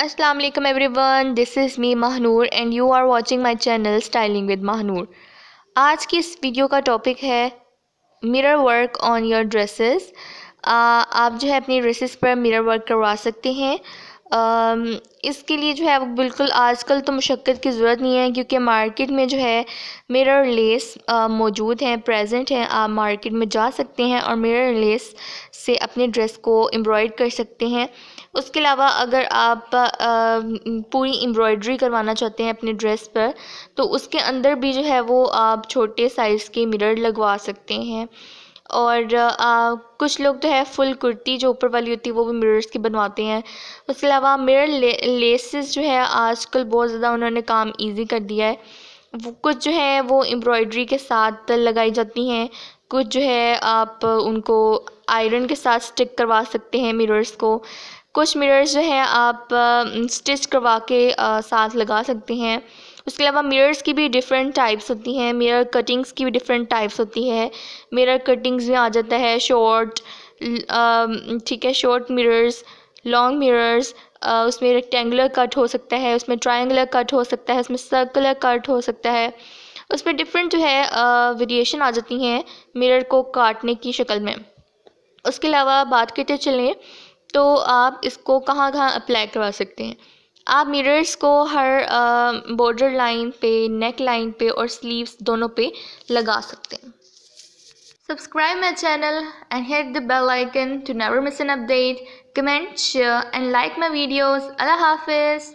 अस्सलाम वालेकुम everyone this is me Mahnoor and you are watching my channel styling with Mahnoor आज की इस वीडियो का टॉपिक है mirror work on your dresses आप जो है अपनी ड्रेसेस पर मिरर वर्क करवा सकते हैं uh, इसके लिए जो है बिल्कुल आजकल तो मशक्क़त की ज़रूरत नहीं है क्योंकि मार्केट में जो है मिरर लेस मौजूद हैं प्रेजेंट हैं आप मार्केट में जा सकते हैं और मिरर लेस से अपने ड्रेस को एम्ब्रॉयड कर सकते हैं उसके अलावा अगर आप पूरी एम्ब्रॉयड्री करवाना चाहते हैं अपने ड्रेस पर तो उसके अंदर भी जो है वो आप छोटे साइज़ के मिरर लगवा सकते हैं और आ, कुछ लोग तो है फुल कुर्ती जो ऊपर वाली होती है वो भी मिरर्स की बनवाते हैं उसके अलावा मिरर ले, लेसेस जो है आजकल बहुत ज़्यादा उन्होंने काम इजी कर दिया है वो कुछ जो है वो एम्ब्रॉयडरी के साथ लगाई जाती हैं कुछ जो है आप उनको आयरन के साथ स्टिक करवा सकते हैं मिरर्स को कुछ मिरर्स जो हैं आप स्टिच करवा के साथ लगा सकते हैं उसके अलावा मिरर्स की भी डिफरेंट टाइप्स होती हैं मिरर कटिंग्स की भी डिफरेंट टाइप्स होती है मिरर कटिंग्स में आ जाता है शॉर्ट ठीक है शॉर्ट मिरर्स लॉन्ग मिरर्स उसमें रेक्टेंगुलर कट हो सकता है उसमें ट्रायंगुलर कट हो सकता है उसमें सर्कुलर कट हो सकता है उसमें डिफरेंट जो है वेरिएशन आ जाती हैं मिरर को काटने की शक्ल में उसके अलावा बात करते चलें तो आप इसको कहाँ कहाँ अप्लाई करवा सकते हैं आप मिरर्स को हर बॉर्डर लाइन पे नेक लाइन पे और स्लीव्स दोनों पे लगा सकते हैं subscribe my channel and hit the bell icon to never miss an update comment share and like my videos अल्लाह हाफिज़